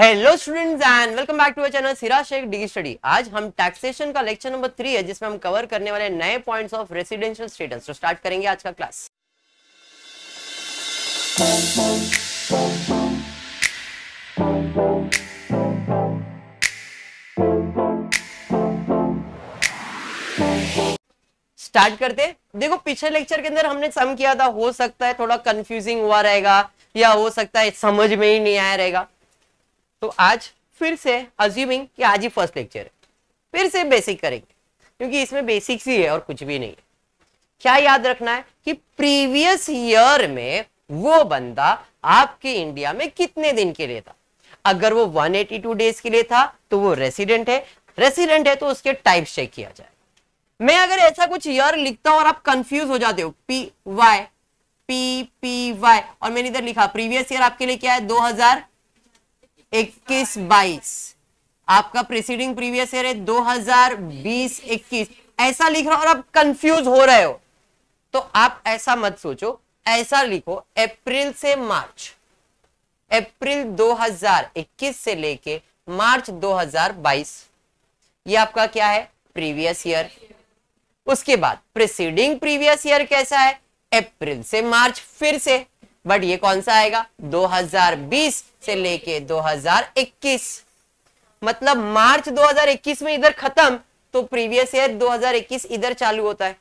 Hello students and welcome back to channel Sira Shaikh degree study आज हम taxation का lecture number three है जिसमें हम कवर करने वाले नए पॉइंट्स ऑफ रेसिडेंशियल स्टेटस तो स्टार्ट करेंगे आज का क्लास स्टार्ट करते देखो पिछले लेक्चर के अंदर हमने सम किया था हो सकता है थोड़ा कंफ्यूजिंग हुआ रहेगा या हो सकता है समझ में ही नहीं आया रहेगा तो आज फिर से अज्यूमिंग कि आज ही फर्स्ट लेक्चर है फिर से बेसिक करेंगे क्योंकि इसमें बेसिक्स ही है और कुछ भी नहीं है क्या याद रखना है कि प्रीवियस ईयर में वो बंदा आपके इंडिया में कितने दिन के लिए था अगर वो 182 डेज के लिए था तो वो रेसिडेंट है रेसिडेंट है तो उसके टाइप चेक किया जाए मैं अगर ऐसा कुछ ईयर लिखता हूं और आप कंफ्यूज हो जाते हो P Y P P Y और मैंने इधर लिखा प्रीवियस ईयर आपके लिए क्या है दो इक्कीस बाईस आपका प्रीसीडिंग प्रीवियस ईयर है दो हजार बीस इक्कीस ऐसा लिख रहा हो और आप कंफ्यूज हो रहे हो तो आप ऐसा मत सोचो ऐसा लिखो अप्रैल से मार्च अप्रैल 2021 से लेके मार्च 2022 ये आपका क्या है प्रीवियस ईयर उसके बाद प्रिसीडिंग प्रीवियस ईयर कैसा है अप्रैल से मार्च फिर से बट ये कौन सा आएगा 2020 से लेके 2021 मतलब मार्च 2021 में इधर खत्म तो प्रीवियस ईयर 2021 इधर चालू होता है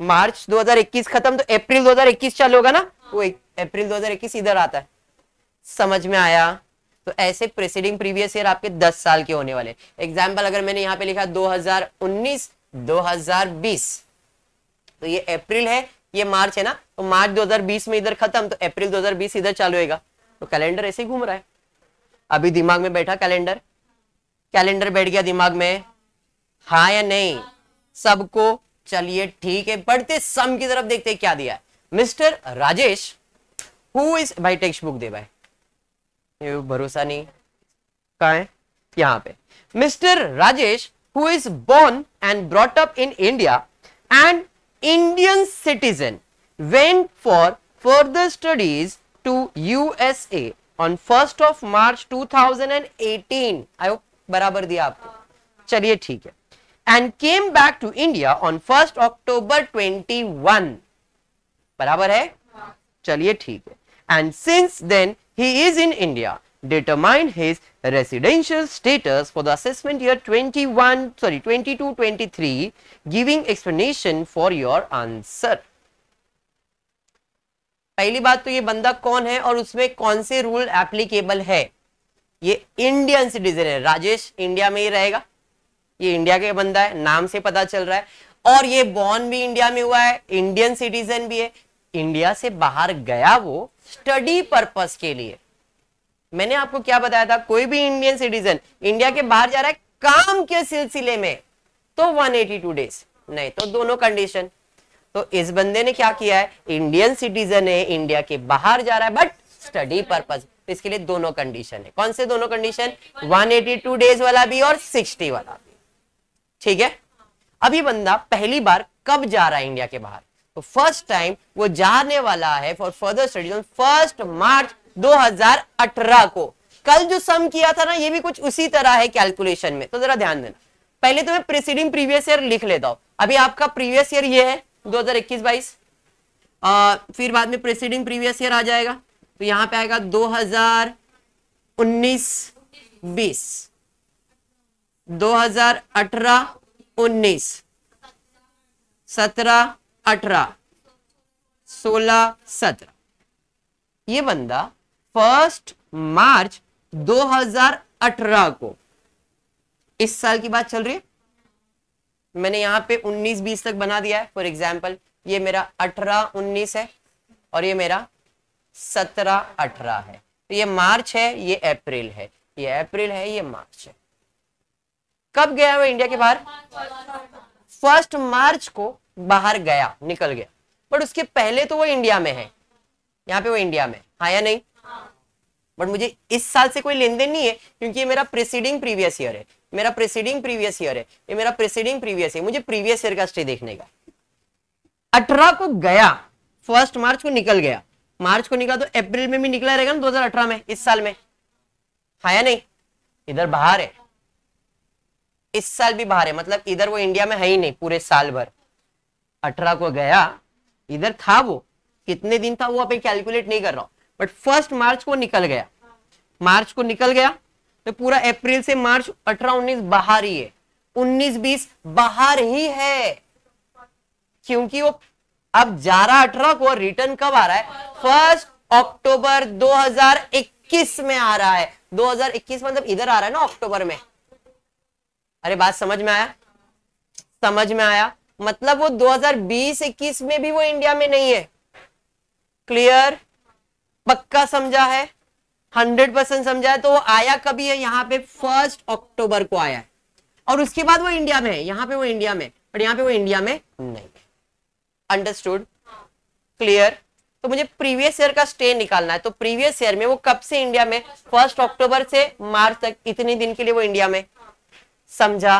मार्च 2021 खत्म तो अप्रैल 2021 चालू होगा ना वो अप्रैल 2021 इधर आता है समझ में आया तो ऐसे प्रेसिडिंग प्रीवियस ईयर आपके 10 साल के होने वाले एग्जाम्पल अगर मैंने यहाँ पे लिखा 2019 2020 तो ये अप्रैल है ये मार्च है ना तो मार्च 2020 में इधर खत्म तो अप्रैल 2020 इधर चालू होगा तो कैलेंडर ऐसे ही घूम रहा है अभी दिमाग में बैठा कैलेंडर कैलेंडर बैठ गया दिमाग में हाँ या नहीं सबको चलिए ठीक है बढ़ते सम की तरफ देखते क्या दिया मिस्टर राजेश हु इज भाई टेक्स्ट बुक दे भाई ये भरोसा नहीं कहा है यहां पे mister Rajesh who is born and brought up in India and Indian citizen went for further studies to USA on 1st of March 2018. I hope बराबर And came back to India on 1st October 21 बराबर है चलिए ठीक है and since then he is determine his residential status for the assessment year 21 sorry 22 23 giving explanation for your answer पहली बात तो ये बंदा कौन है और उसमें कौन से रूल एप्लीकेबल है ये इंडियन सिटीजन है राजेश इंडिया में ही रहेगा ये इंडिया के बंदा है नाम से पता चल रहा है और ये बॉर्न भी इंडिया में हुआ है इंडियन सिटीजन भी है इंडिया से बाहर गया वो स्टडी पर्पस के लिए मैंने आपको क्या बताया था कोई भी इंडियन सिटीजन इंडिया के बाहर जा रहा है काम के सिलसिले में तो 182 डेज नहीं तो दोनों कंडीशन तो इस बंदे ने क्या किया है इंडियन सिटीजन है इंडिया के बाहर जा रहा है बट स्टडी पर्पज तो इसके लिए दोनों कंडीशन है कौन से दोनों कंडीशन 182 डेज वाला भी और 60 वाला भी ठीक है अभी बंदा पहली बार कब जा रहा है इंडिया के बाहर तो फर्स्ट टाइम वो जाने वाला है for further studies on first March 2018 को कल जो सम किया था ना ये भी कुछ उसी तरह है कैलकुलेशन में तो जरा ध्यान देना पहले तो मैं प्रीसीडिंग प्रीवियस ईयर लिख लेता हूं अभी आपका प्रीवियस ईयर ये है दो हजार इक्कीस बाईस फिर बाद में प्रेसिडिंग प्रीवियस ईयर आ जाएगा तो यहां पे आएगा दो हजार उन्नीस बीस दो हजार अठारह उन्नीस सत्रह अठारह सोलह सत्रह ये बंदा फर्स्ट मार्च दो हजार अठारह को इस साल की बात चल रही है मैंने यहाँ पे 19-20 तक बना दिया है फॉर एग्जाम्पल ये मेरा 18-19 है और ये मेरा 17-18 है तो ये मार्च है ये अप्रैल है ये अप्रैल है ये मार्च है कब गया वो इंडिया के बाहर फर्स्ट मार्च को बाहर गया निकल गया बट उसके पहले तो वो इंडिया में है यहाँ पे वो इंडिया में हाँ या नहीं बट मुझे इस साल से कोई लेन देन नहीं है क्योंकि ये मेरा प्रिसीडिंग प्रीवियस ईयर है मेरा प्रेसिडिंग प्रीवियस ईयर है ये मेरा प्रेसिडिंग प्रीवियस ईयर मुझे प्रीवियस ईयर का स्टे देखने का अठारह को गया फर्स्ट मार्च को निकल गया मार्च को निकला तो अप्रैल में भी निकला रहेगा ना 2018 में इस साल में हाया नहीं इधर बाहर है इस साल भी बाहर है मतलब इधर वो इंडिया में है ही नहीं पूरे साल भर अठारह को गया इधर था वो कितने दिन था वो अभी कैलकुलेट नहीं कर रहा हूं बट फर्स्ट मार्च को निकल गया मार्च को निकल गया तो पूरा अप्रैल से मार्च अठारह उन्नीस बाहर ही है उन्नीस बीस बाहर ही है क्योंकि वो अब जारा अठारह को रिटर्न कब आ रहा है फर्स्ट अक्टूबर 2021 में आ रहा है 2021 मतलब इधर आ रहा है ना अक्टूबर में अरे बात समझ में आया समझ में आया मतलब वो 2020-21 में भी वो इंडिया में नहीं है क्लियर पक्का समझा है हंड्रेड परसेंट समझा तो वो आया कभी है यहाँ पे फर्स्ट अक्टूबर को आया है और उसके बाद वो इंडिया में है यहाँ पे वो इंडिया में बट यहाँ पे वो इंडिया में नहीं अंडरस्टूड क्लियर तो मुझे प्रीवियस ईयर का स्टे निकालना है तो प्रीवियस ईयर में वो कब से इंडिया में फर्स्ट अक्टूबर से मार्च तक इतने दिन के लिए वो इंडिया में समझा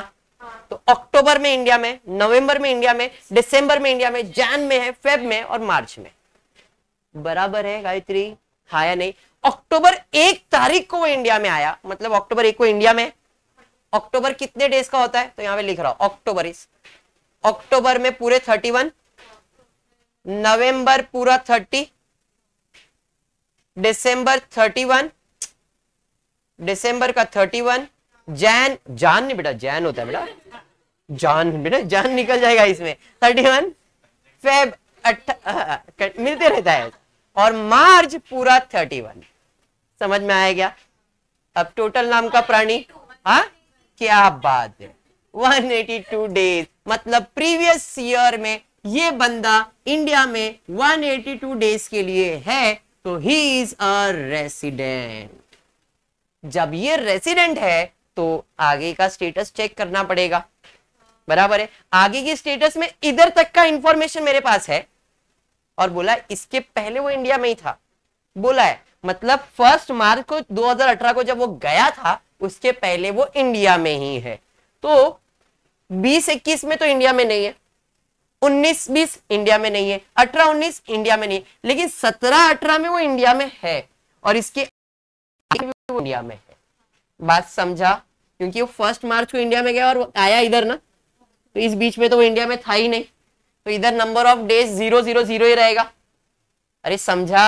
तो अक्टूबर में इंडिया में नवंबर में इंडिया में दिसंबर में इंडिया में जैन में है फेब में और मार्च में बराबर है गायत्री हाया नहीं अक्टूबर एक तारीख को वो इंडिया में आया मतलब अक्टूबर एक को इंडिया में अक्टूबर कितने डेज का होता है तो यहां पे लिख रहा हूं अक्टूबर इस अक्टूबर में पूरे थर्टी वन नवंबर पूरा thirty December thirty one December का थर्टी वन जैन जान नहीं बेटा जैन होता है बेटा जान बेटा जान निकल जाएगा इसमें थर्टी वन फेब मिलते रहता है और मार्च पूरा थर्टी वन समझ में आया गया अब टोटल नाम का प्राणी हा क्या बात है 182 डेज मतलब प्रीवियस ईयर में ये बंदा इंडिया में 182 डेज के लिए है तो ही इज अ रेसिडेंट जब ये रेसिडेंट है तो आगे का स्टेटस चेक करना पड़ेगा बराबर है आगे की स्टेटस में इधर तक का इंफॉर्मेशन मेरे पास है और बोला इसके पहले वो इंडिया में ही था बोला है मतलब फर्स्ट मार्च को 2018 को जब वो गया था उसके पहले वो इंडिया में ही है तो बीस इक्कीस में तो इंडिया में नहीं है उन्नीस बीस इंडिया में नहीं है अठारह उन्नीस इंडिया में नहीं है लेकिन सत्रह अठारह में वो इंडिया में है और इसके इंडिया में है बात समझा क्योंकि वो फर्स्ट मार्च को इंडिया में गया और आया इधर ना तो इस बीच में तो वो इंडिया में था ही नहीं तो इधर number of days zero zero zero ही रहेगा अरे समझा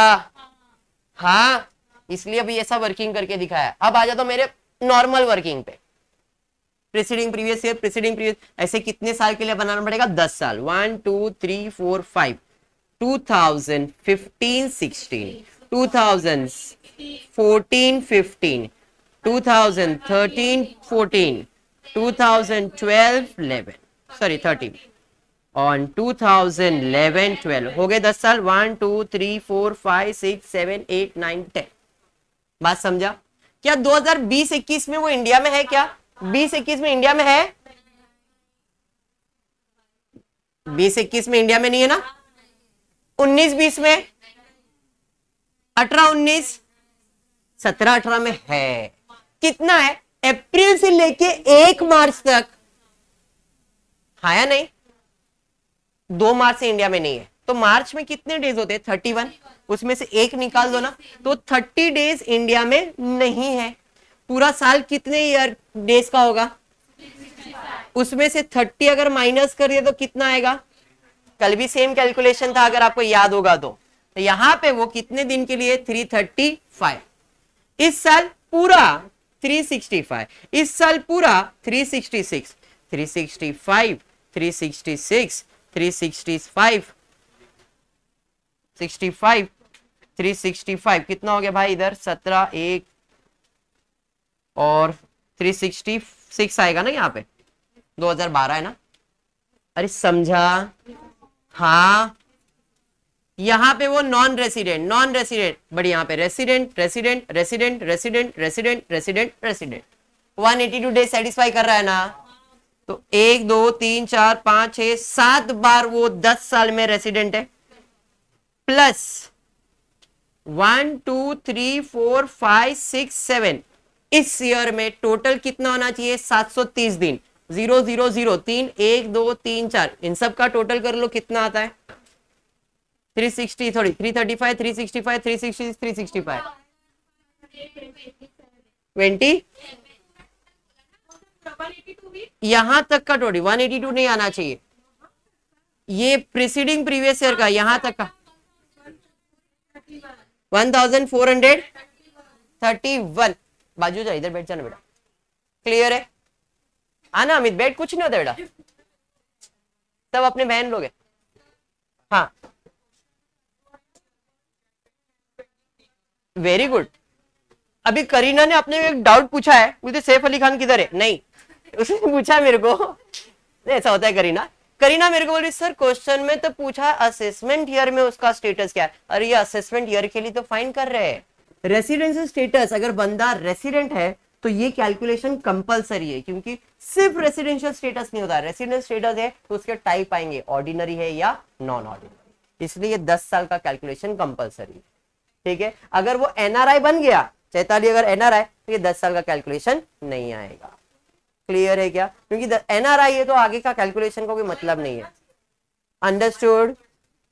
हाँ इसलिए अभी ऐसा वर्किंग करके दिखाया अब आ जाता मेरे नॉर्मल वर्किंग पे preceding previous year preceding previous ऐसे कितने साल के लिए बनाना पड़ेगा दस साल one two three four five two thousand fifteen sixteen two thousand fourteen fifteen two thousand thirteen fourteen two thousand twelve eleven sorry thirteen on 2011 12 हो गए दस साल one two three four five six seven eight nine ten बात समझा क्या 2020 21 में वो India में है क्या बीस इक्कीस में इंडिया में है बीस इक्कीस में इंडिया में नहीं है ना 19 20 में अठारह उन्नीस सत्रह अठारह में है कितना है अप्रैल से लेके एक मार्च तक आया नहीं दो मार्च से इंडिया में नहीं है तो मार्च में कितने डेज होते हैं थर्टी वन उसमें से एक निकाल दो ना तो थर्टी डेज इंडिया में नहीं है पूरा साल कितने ईयर डेज का होगा उसमें से थर्टी अगर माइनस कर दिया तो कितना आएगा कल भी सेम कैलकुलेशन था अगर आपको याद होगा तो, तो यहां पे वो कितने दिन के लिए थ्री थर्टी फाइव इस साल पूरा थ्री सिक्सटी फाइव इस साल पूरा three sixty six three sixty five three sixty six 365 कितना हो गया भाई इधर 17 एक और 366 आएगा ना यहाँ पे 2012 है ना अरे समझा हाँ यहाँ पे वो non resident non resident but यहाँ पे resident resident resident resident resident resident resident resident 182 day satisfy कर रहा है ना तो एक दो तीन चार पांच छ सात बार वो दस साल में रेसिडेंट है plus one two three four five six seven इस ईयर में टोटल कितना होना चाहिए सात सौ तीस दिन जीरो जीरो जीरो तीन एक दो तीन चार इन सब का टोटल कर लो कितना आता है थ्री सिक्सटी थोड़ी three thirty five three sixty five three sixty three sixty five twenty यहां तक का टोटल 182 नहीं आना चाहिए ये प्रिसीडिंग प्रीवियस ईयर का यहां तक का 1431 बाजू जा इधर बैठ जाना बेटा क्लियर है आना अमित बैठ कुछ नहीं होता बेटा सब अपने बहन लोग हैं हाँ वेरी गुड अभी करीना ने अपने एक डाउट पूछा है बोलते तो सैफ अली खान किधर है नहीं उसने पूछा मेरे को ऐसा होता है करीना करीना मेरे को बोल रही सर क्वेश्चन में तो पूछा असेसमेंट ईयर में उसका स्टेटस क्या है अरे ये असेसमेंट ईयर के लिए तो फाइन कर रहे हैं रेसिडेंस स्टेटस अगर बंदा रेसिडेंट है तो ये कैलकुलेशन कंपलसरी है क्योंकि सिर्फ रेसिडेंशियल स्टेटस नहीं होता रेसिडेंस स्टेटस है तो उसके टाइप आएंगे ऑर्डिनरी है या नॉन ऑर्डिनरी इसलिए ये दस साल का कैलकुलेशन कंपलसरी है ठीक है अगर वो एनआरआई बन गया चैताली अगर एनआरआई तो ये दस साल का कैलकुलेशन नहीं आएगा क्लियर है क्या क्योंकि एनआरआई है तो आगे का कैलकुलेशन का कोई मतलब नहीं है अंडरस्टूड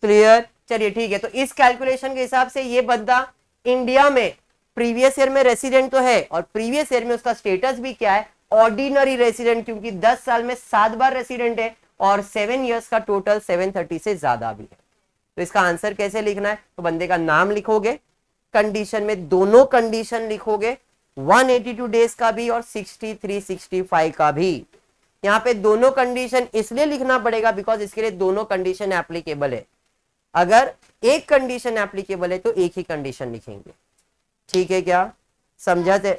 क्लियर चलिए ठीक है तो इस कैलकुलेशन के हिसाब से ये बंदा इंडिया में प्रीवियस ईयर में रेसिडेंट तो है और प्रीवियस ईयर में उसका स्टेटस भी क्या है ऑर्डिनरी रेसिडेंट क्योंकि 10 साल में सात बार रेसिडेंट है और सेवन ईयर्स का टोटल 730 से ज्यादा भी है तो इसका आंसर कैसे लिखना है तो बंदे का नाम लिखोगे कंडीशन में दोनों कंडीशन लिखोगे 182 डेज का भी और 63 65 का भी यहां पे दोनों कंडीशन इसलिए लिखना पड़ेगा बिकॉज इसके लिए दोनों कंडीशन एप्लीकेबल है अगर एक कंडीशन एप्लीकेबल है तो एक ही कंडीशन लिखेंगे ठीक है क्या समझा थे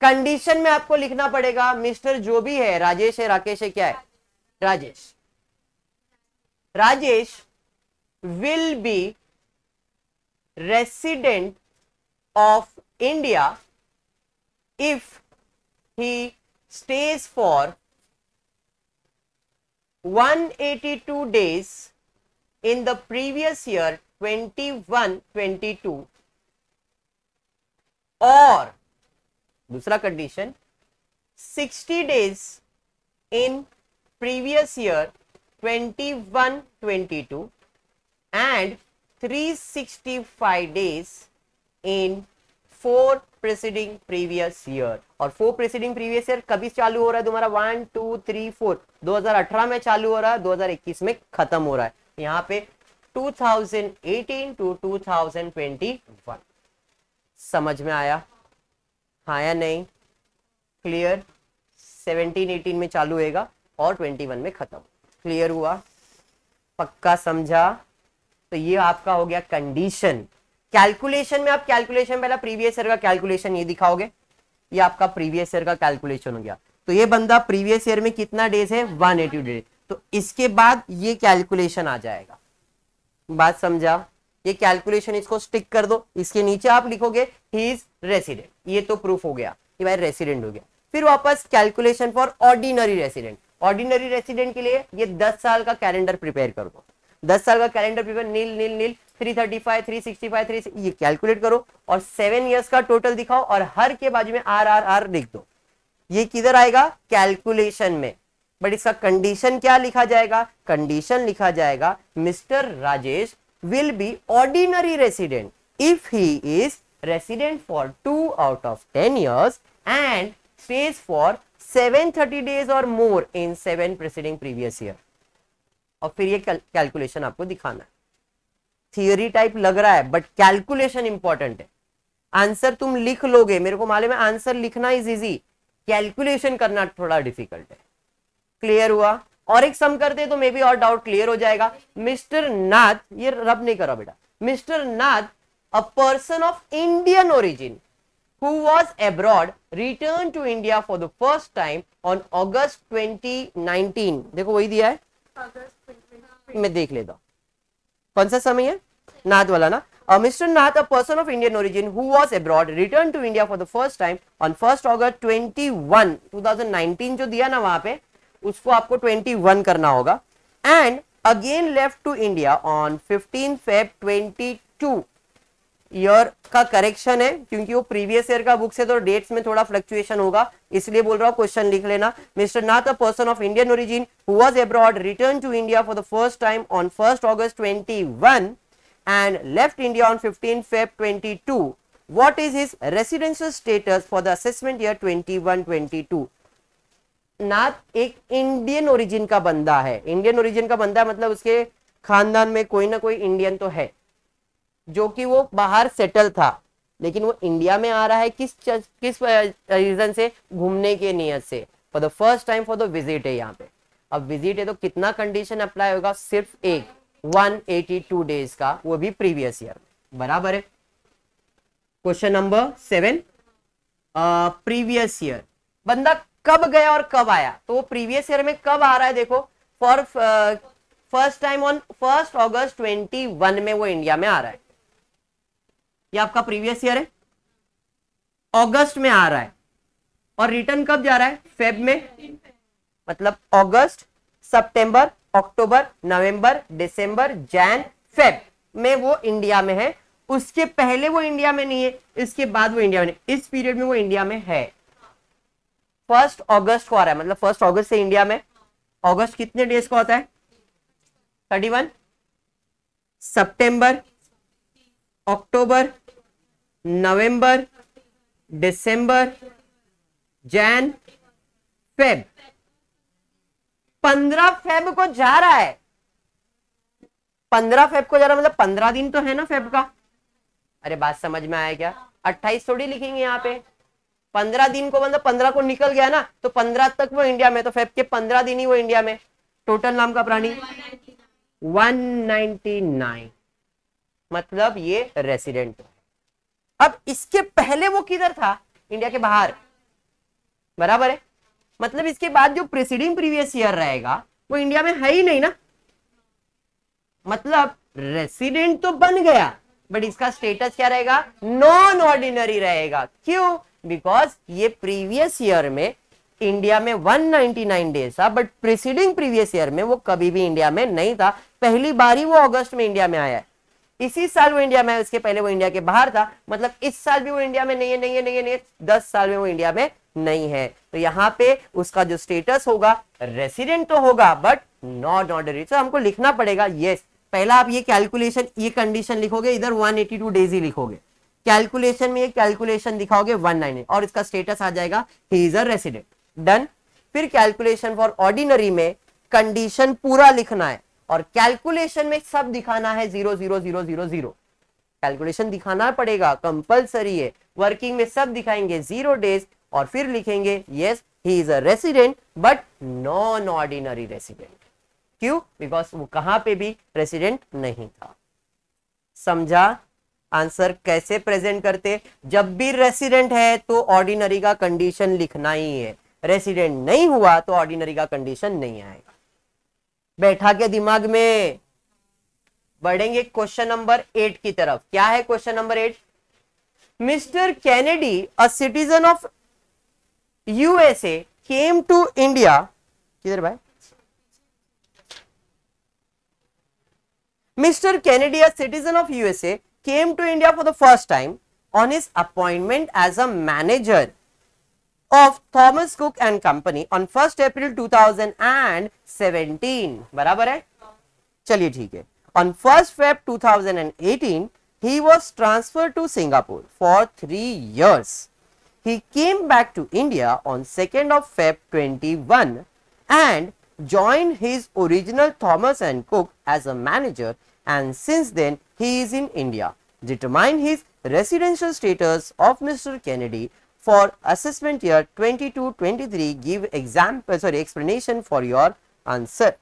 कंडीशन में आपको लिखना पड़ेगा मिस्टर जो भी है राजेश है राकेश है क्या है Rajesh Rajesh will be resident of India if he stays for 182 days in the previous year 21-22 और दूसरा condition 60 days in previous year 21-22 and 365 days. In four presiding previous year और फोर प्रेसिडिंग प्रीवियस ईयर कभी चालू हो रहा है तुम्हारा वन टू थ्री फोर 2018 में चालू हो रहा है 2021 में खत्म हो रहा है यहाँ पे 2018 टू 2021 समझ में आया हाँ या नहीं क्लियर 17 18 में चालू होएगा और 21 में खत्म क्लियर हुआ पक्का समझा तो ये आपका हो गया कंडीशन कैलकुलेशन में आप कैलकुलेशन पहला प्रीवियस ईयर का कैलकुलेशन ये दिखाओगे ये आपका प्रीवियस ईयर का कैलकुलेशन हो गया तो ये बंदा प्रीवियस ईयर में कितना डेज है वन एटी डेज तो इसके बाद ये कैलकुलेशन आ जाएगा बात समझा ये कैलकुलेशन इसको स्टिक कर दो इसके नीचे आप लिखोगे ही इज रेसिडेंट ये तो प्रूफ हो गया कि भाई रेसिडेंट हो गया फिर वापस calculation for ordinary resident ordinary resident के लिए ये दस साल का कैलेंडर प्रिपेयर कर दो दस साल का calendar prepare nil nil nil three thirty five three sixty five three ये कैलकुलेट करो और सेवन ईयर्स का टोटल दिखाओ और हर के बाजू में आर आर आर लिख दो ये किधर आएगा कैलकुलेशन में बट इसका कंडीशन क्या लिखा जाएगा कंडीशन लिखा जाएगा mister Rajesh will be ordinary resident if he is resident for two out of ten years and stays for seven thirty days और more in seven preceding previous year और फिर ये कैलकुलेशन आपको दिखाना है थियोरी टाइप लग रहा है बट कैलकुलेशन इंपॉर्टेंट है आंसर तुम लिख लोगे मेरे को मालूम है आंसर लिखना इज इजी कैलकुलेशन करना थोड़ा डिफिकल्ट है क्लियर हुआ और एक सम करते तो मे बी और डाउट क्लियर हो जाएगा मिस्टर नाथ ये रब नहीं करो बेटा mister Nath a person of Indian origin who was abroad return to India for the first time on August twenty देखो वही दिया है मैं देख लेता हूँ कौन सा समय है नाद वाला ना mister Nath a person of Indian origin who was abroad return to India for the first time on first August twenty one two thousand nineteen जो दिया ना वहां पे उसको आपको ट्वेंटी वन करना होगा and again left to India on fifteen Feb twenty two year का करेक्शन है क्योंकि वो प्रीवियस ईयर का बुक है तो डेट्स में थोड़ा फ्लक्चुएशन होगा इसलिए बोल रहा हूँ क्वेश्चन लिख लेना mister Nath a person of Indian origin who was abroad return to India for the first time on first August 21 and left India on fifteen Feb 22 what is his residential status for the assessment year twenty 22 Nath एक Indian origin का बंदा है Indian origin का बंदा मतलब उसके खानदान में कोई ना कोई इंडियन तो है जो कि वो बाहर सेटल था लेकिन वो इंडिया में आ रहा है किस किस रीजन से घूमने के नियत से for the first time for the visit है यहाँ पे अब विजिट है तो कितना कंडीशन अप्लाई होगा सिर्फ एक 182 डेज का वो भी प्रीवियस ईयर बराबर है question number seven previous year बंदा कब गया और कब आया तो वो प्रीवियस ईयर में कब आ रहा है देखो for first time on first twenty 21 में वो इंडिया में आ रहा है ये आपका प्रीवियस ईयर है अगस्त में आ रहा है और रिटर्न कब जा रहा है फेब में मतलब अगस्त सितंबर, अक्टूबर नवंबर, दिसंबर, जैन फेब में वो इंडिया में है उसके पहले वो इंडिया में नहीं है इसके बाद वो इंडिया में नहीं इस पीरियड में वो इंडिया में है फर्स्ट अगस्त को आ रहा है मतलब फर्स्ट अगस्त से इंडिया में अगस्त कितने डेज का होता है थर्टी वन सेप्टेंबर अक्टूबर नवंबर दिसंबर जैन फेब पंद्रह फेब को जा रहा है पंद्रह फेब को जा रहा है मतलब पंद्रह दिन तो है ना फेब का अरे बात समझ में आया क्या अट्ठाईस थोड़ी लिखेंगे यहाँ पे पंद्रह दिन को मतलब पंद्रह को निकल गया ना तो पंद्रह तक वो इंडिया में तो फेब के पंद्रह दिन ही वो इंडिया में टोटल नाम का प्राणी वन नाइनटी नाइन मतलब ये रेसिडेंट अब इसके पहले वो किधर था इंडिया के बाहर बराबर है मतलब इसके बाद जो प्रेसिडिंग प्रीवियस ईयर रहेगा वो इंडिया में है ही नहीं ना मतलब रेसिडेंट तो बन गया बट इसका स्टेटस क्या रहेगा नॉन ऑर्डिनरी रहेगा क्यों बिकॉज ये प्रीवियस ईयर में इंडिया में 199 डेज था बट प्रीसीडिंग प्रीवियस ईयर में वो कभी भी इंडिया में नहीं था पहली बार ही वो अगस्त में इंडिया में आया है इसी साल वो इंडिया में है उसके पहले वो इंडिया के बाहर था मतलब इस साल भी वो इंडिया में नहीं है नहीं है नहीं है नहीं है दस साल में वो इंडिया में नहीं है तो यहाँ पे उसका जो स्टेटस होगा रेसिडेंट तो होगा बट नॉट ऑर्डर तो हमको लिखना पड़ेगा येस पहला आप ये कैलकुलेशन ये कंडीशन लिखोगे इधर वन डेज ही लिखोगे कैलकुलेशन में ये कैलकुलेशन दिखाओगे 198 और इसका स्टेटस आ जाएगा he is a resident done फिर कैलकुलेशन फॉर ऑर्डिनरी में कंडीशन पूरा लिखना है और कैलकुलेशन में सब दिखाना है zero zero zero zero zero calculation दिखाना पड़ेगा कंपलसरी है वर्किंग में सब दिखाएंगे जीरो डेज और फिर लिखेंगे yes he is a resident but non ordinary resident क्यों बिकॉज वो कहां पे भी रेसिडेंट नहीं था समझा आंसर कैसे प्रेजेंट करते जब भी रेसिडेंट है तो ऑर्डिनरी का कंडीशन लिखना ही है रेसिडेंट नहीं हुआ तो ऑर्डिनरी का कंडीशन नहीं आएगा बैठा के दिमाग में बढ़ेंगे क्वेश्चन नंबर एट की तरफ क्या है question number eight mister Kennedy a citizen of USA came to India किधर भाई mister Kennedy a citizen of USA came to India for the first time on his appointment as a manager of Thomas Cook and Company on 1st April 2017 बराबर है चलिए ठीक है on 1st Feb 2018 he was transferred to Singapore for 3 years he came back to India on 2nd of Feb 21 and joined his original Thomas and Cook as a manager and since then he is in India. Determine his residential status of Mr. Kennedy for assessment year 22-23 give example uh, sorry explanation for your answer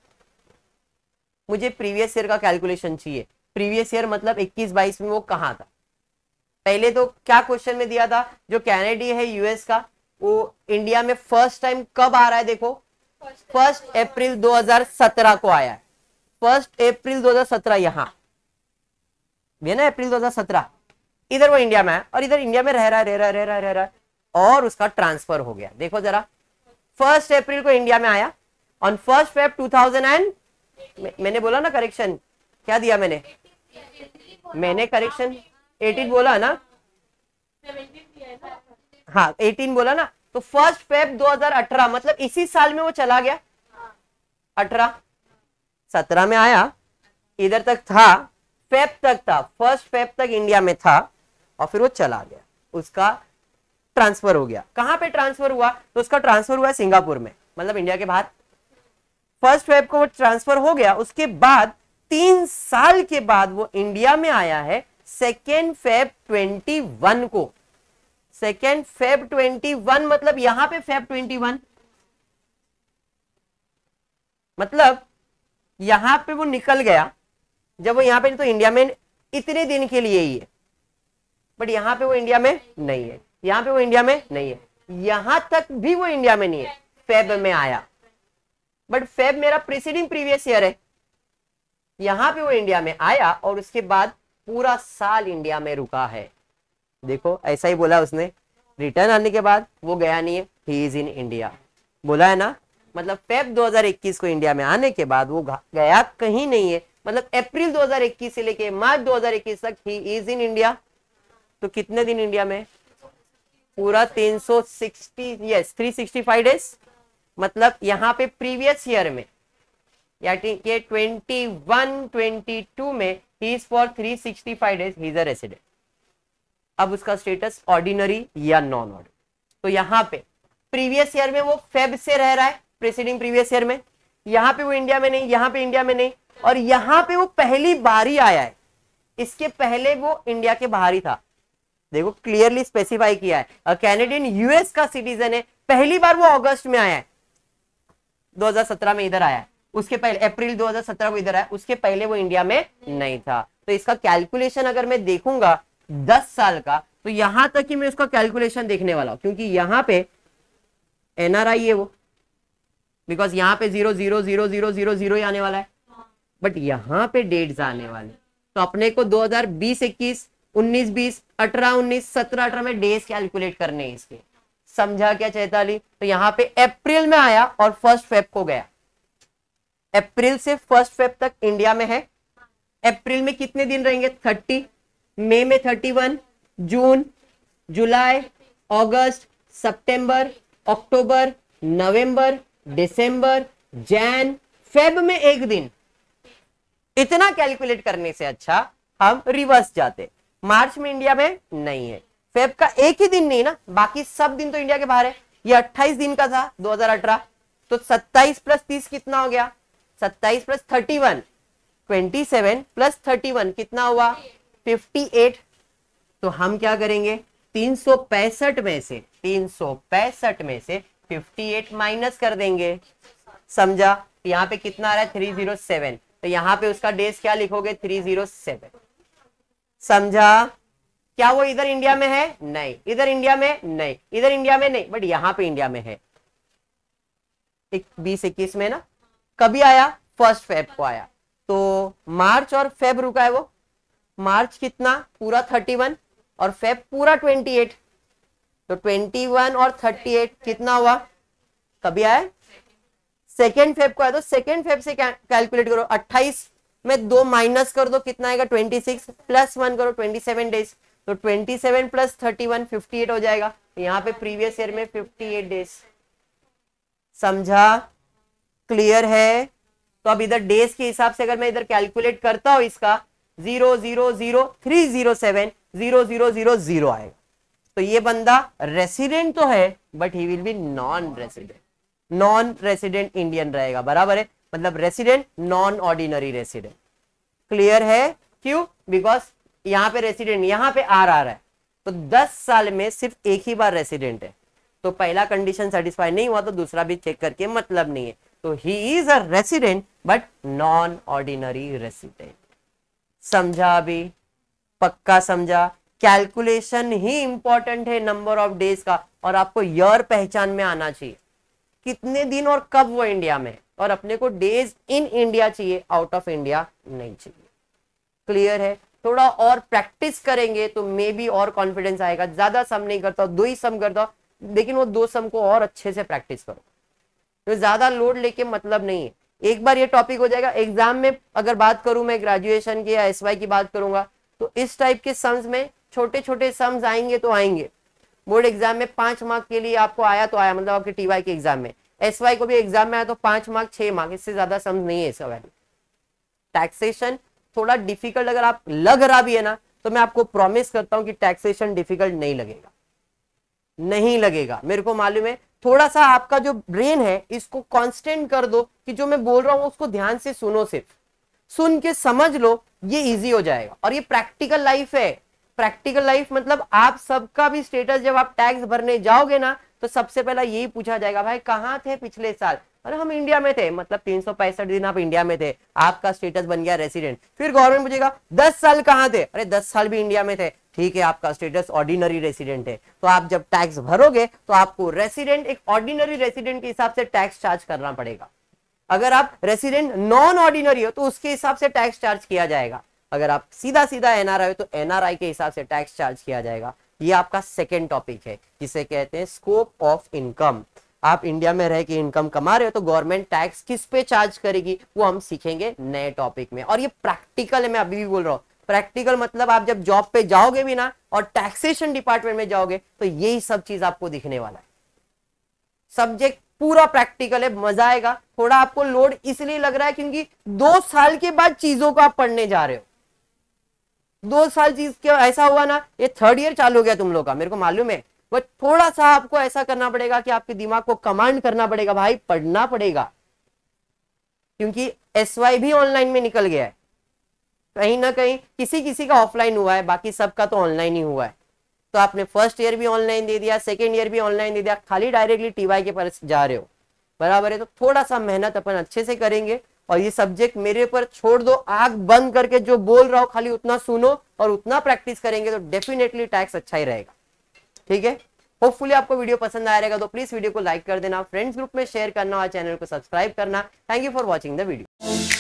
मुझे previous year का calculation चाहिए previous year मतलब 21-22 में वो कहाँ था पहले तो क्या क्वेश्चन में दिया था जो कैनेडी है यूएस का वो इंडिया में फर्स्ट टाइम कब आ रहा है देखो फर्स्ट अप्रैल 2017 को आया है फर्स्ट अप्रैल 2017 यहाँ है ना अप्रैल 2017 इधर वो इंडिया में है और इधर इंडिया में रह रहा है रह रहा है रह रहा है और उसका ट्रांसफर हो गया देखो जरा फर्स्ट अप्रैल को इंडिया में आया on first Feb two thousand and मैंने बोला ना करेक्शन क्या दिया मैंने मैंने करेक्शन एटीन बोला ना हाँ एटीन बोला ना तो फर्स्ट फेब 2018 मतलब इसी साल में वो चला गया अठारह सत्रह में आया इधर तक था फेब तक था फर्स्ट फेब तक इंडिया में था और फिर वो चला गया उसका ट्रांसफर हो गया कहां पे ट्रांसफर हुआ तो उसका ट्रांसफर हुआ सिंगापुर में मतलब इंडिया के बाहर फर्स्ट वेब को वो ट्रांसफर हो गया उसके बाद तीन साल के बाद वो इंडिया में आया है सेकेंड फेब 21 को सेकेंड फेब 21 मतलब यहां पे फेब 21 मतलब यहां पे वो निकल गया जब वो यहां पे तो इंडिया में इतने दिन के लिए ही है बट यहां पे वो इंडिया में नहीं है यहाँ पे वो इंडिया में नहीं है यहां तक भी वो इंडिया में नहीं है फेब में आया बट फेब मेरा प्रीसीडिंग प्रीवियस ईयर है यहां पे वो इंडिया में आया और उसके बाद पूरा साल इंडिया में रुका है देखो ऐसा ही बोला उसने रिटर्न आने के बाद वो गया नहीं है ही इज इन इंडिया बोला है ना मतलब फेब 2021 को इंडिया में आने के बाद वो गया कहीं नहीं है मतलब अप्रैल 2021 से लेके मार्च 2021 तक ही इज इन इंडिया तो कितने दिन इंडिया में पूरा 360 यस 365 डेज मतलब यहाँ पे प्रीवियस ईयर में यानी कि 21 22 में he is for 365 days he resident अब उसका स्टेटस ऑर्डिनरी या नॉन ऑर्डिनरी तो यहाँ पे प्रीवियस ईयर में वो फेब से रह रहा है प्रेसिडिंग प्रीवियस ईयर में यहाँ पे वो इंडिया में नहीं यहाँ पे इंडिया में नहीं और यहाँ पे वो पहली बार ही आया है इसके पहले वो इंडिया के बाहर ही था देखो क्लियरली स्पेसिफाई किया है कैनेडियन यूएस का सिटीजन है पहली बार वो अगस्त में आया है 2017 में इधर आया है उसके पहले अप्रैल 2017 को इधर आया उसके पहले वो इंडिया में नहीं था तो इसका कैलकुलेशन अगर मैं देखूंगा 10 साल का तो यहां तक कि मैं उसका कैलकुलेशन देखने वाला हूं क्योंकि यहां पे एनआरआई है वो बिकॉज यहाँ पे zero zero zero zero zero zero आने वाला है बट यहां पे डेट्स आने वाले तो अपने को दो हजार उन्नीस बीस अठारह उन्नीस सत्रह अठारह में डेज कैलकुलेट करने हैं इसके समझा क्या चैताली तो यहां पे अप्रैल में आया और फर्स्ट फेब को गया अप्रैल से फर्स्ट फेब तक इंडिया में है अप्रैल में कितने दिन रहेंगे थर्टी मई में थर्टी वन जून जुलाई अगस्त सितंबर, अक्टूबर नवंबर, दिसंबर, जैन फेब में एक दिन इतना कैलकुलेट करने से अच्छा हम रिवर्स जाते हैं मार्च में इंडिया में नहीं है फेब का एक ही दिन नहीं ना बाकी सब दिन तो इंडिया के बाहर है ये 28 दिन का था 2018 तो 27 प्लस 30 कितना हो गया 27 प्लस 31 27 प्लस 31 कितना हुआ 58 तो हम क्या करेंगे पैंसठ में से पैंसठ में से 58 माइनस कर देंगे समझा यहाँ पे कितना आ रहा है 307 तो यहाँ पे उसका डेज क्या लिखोगे 307 समझा क्या वो इधर इंडिया में है नहीं इधर इंडिया में नहीं इधर इंडिया में नहीं बट यहां पे इंडिया में है एक बीस इक्कीस में ना कभी आया फर्स्ट फेब को आया तो मार्च और फेब रुका है वो मार्च कितना पूरा थर्टी वन और फेब पूरा ट्वेंटी एट तो ट्वेंटी वन और थर्टी एट कितना हुआ कभी आया सेकेंड फेब को आया तो सेकेंड फेब से कैलकुलेट करो अट्ठाईस मैं दो माइनस कर दो कितना आएगा ट्वेंटी सिक्स प्लस वन करो ट्वेंटी सेवन डेज तो twenty seven plus thirty one fifty eight हो जाएगा यहाँ पे प्रीवियस ईयर में फिफ्टी एट डेज समझा क्लियर है तो अब इधर डेज के हिसाब से अगर मैं इधर कैलकुलेट करता हूं इसका zero zero zero three zero seven zero zero zero zero आएगा तो ये बंदा रेसिडेंट तो है but he will be non resident non resident Indian रहेगा बराबर है मतलब resident non ordinary resident clear है क्यों बिकॉज यहाँ पे रेसिडेंट यहाँ पे आर आ रहा है तो 10 साल में सिर्फ एक ही बार रेसिडेंट है तो पहला कंडीशन सेटिस्फाई नहीं हुआ तो दूसरा भी चेक करके मतलब नहीं है तो he is a resident but non ordinary resident समझा अभी पक्का समझा कैलकुलेशन ही इंपॉर्टेंट है नंबर ऑफ डेज का और आपको यर पहचान में आना चाहिए कितने दिन और कब वो इंडिया में है और अपने को डेज इन इंडिया चाहिए आउट ऑफ इंडिया नहीं चाहिए क्लियर है थोड़ा और प्रैक्टिस करेंगे तो मे बी और कॉन्फिडेंस आएगा ज्यादा सम नहीं करता दो ही सम करता लेकिन वो दो सम को और अच्छे से प्रैक्टिस करो तो ज्यादा लोड लेके मतलब नहीं है एक बार ये टॉपिक हो जाएगा एग्जाम में अगर बात करूं मैं ग्रेजुएशन की या एस की बात करूंगा तो इस टाइप के सम्स में छोटे छोटे सम्स आएंगे तो आएंगे बोर्ड एग्जाम में पांच मार्क के लिए आपको आया तो आया मतलब आपके टीवाई के एग्जाम में एस वाई को भी एग्जाम में आया तो पांच मार्क छह मार्क इससे ज्यादा समझ नहीं है इसका वैल्यू टैक्सेशन थोड़ा डिफिकल्ट अगर आप लग रहा भी है ना तो मैं आपको प्रॉमिस करता हूं कि टैक्सेशन डिफिकल्ट नहीं लगेगा नहीं लगेगा मेरे को मालूम है थोड़ा सा आपका जो ब्रेन है इसको कॉन्स्टेंट कर दो कि जो मैं बोल रहा हूं उसको ध्यान से सुनो सिर्फ सुन के समझ लो ये इजी हो जाएगा और ये प्रैक्टिकल लाइफ है प्रैक्टिकल लाइफ मतलब आप सबका भी स्टेटस जब आप टैक्स भरने जाओगे ना तो सबसे पहला यही पूछा जाएगा भाई कहाँ थे पिछले साल अरे हम इंडिया में थे मतलब तीन दिन आप इंडिया में थे आपका स्टेटस बन गया रेसिडेंट फिर गवर्नमेंट पूछेगा दस साल कहाँ थे अरे दस साल भी इंडिया में थे ठीक है आपका स्टेटस ऑर्डिनरी रेसिडेंट है तो आप जब टैक्स भरोगे तो आपको रेसिडेंट एक ऑर्डिनरी रेसिडेंट के हिसाब से टैक्स चार्ज करना पड़ेगा अगर आप रेसिडेंट नॉन ऑर्डिनरी हो तो उसके हिसाब से टैक्स चार्ज किया जाएगा अगर आप सीधा सीधा एनआरआई हो तो एनआरआई के हिसाब से टैक्स चार्ज किया जाएगा ये आपका सेकेंड टॉपिक है जिसे कहते हैं स्कोप ऑफ इनकम आप इंडिया में रह के इनकम कमा रहे हो तो गवर्नमेंट टैक्स किस पे चार्ज करेगी वो हम सीखेंगे नए टॉपिक में और ये प्रैक्टिकल है मैं अभी भी बोल रहा हूँ प्रैक्टिकल मतलब आप जब जॉब पे जाओगे भी ना और टैक्सेशन डिपार्टमेंट में जाओगे तो यही सब चीज आपको दिखने वाला है सब्जेक्ट पूरा प्रैक्टिकल है मजा आएगा थोड़ा आपको लोड इसलिए लग रहा है क्योंकि दो साल के बाद चीजों को आप पढ़ने जा रहे हो दो साल चीज क्या ऐसा हुआ ना ये थर्ड ईयर चालू हो गया तुम लोग का मेरे को मालूम है वो थोड़ा सा आपको ऐसा करना पड़ेगा कि आपके दिमाग को कमांड करना पड़ेगा भाई पढ़ना पड़ेगा क्योंकि एस वाई भी ऑनलाइन में निकल गया है कहीं ना कहीं किसी किसी का ऑफलाइन हुआ है बाकी सबका तो ऑनलाइन ही हुआ है तो आपने फर्स्ट ईयर भी ऑनलाइन दे दिया सेकेंड ईयर भी ऑनलाइन दे दिया खाली डायरेक्टली टीवाई के पास जा रहे हो बराबर है तो थोड़ा सा मेहनत अपन अच्छे से करेंगे और ये सब्जेक्ट मेरे ऊपर छोड़ दो आग बंद करके जो बोल रहा हो खाली उतना सुनो और उतना प्रैक्टिस करेंगे तो डेफिनेटली टैक्स अच्छा ही रहेगा ठीक है होपफुली आपको वीडियो पसंद आ रहेगा तो प्लीज वीडियो को लाइक कर देना फ्रेंड्स ग्रुप में शेयर करना और चैनल को सब्सक्राइब करना thank you for watching the video